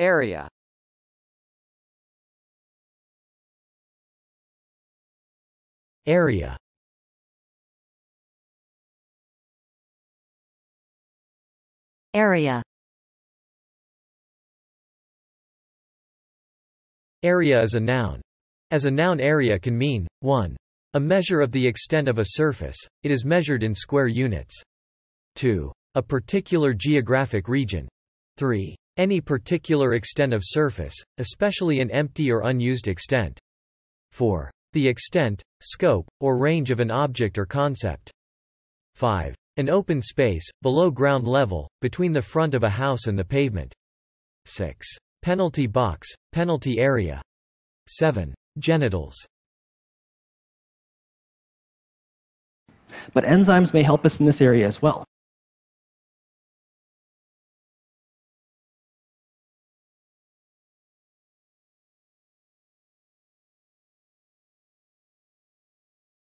Area Area Area Area is a noun. As a noun area can mean, 1. A measure of the extent of a surface. It is measured in square units. 2. A particular geographic region. 3 any particular extent of surface, especially an empty or unused extent. For The extent, scope, or range of an object or concept. 5. An open space, below ground level, between the front of a house and the pavement. 6. Penalty box, penalty area. 7. Genitals. But enzymes may help us in this area as well.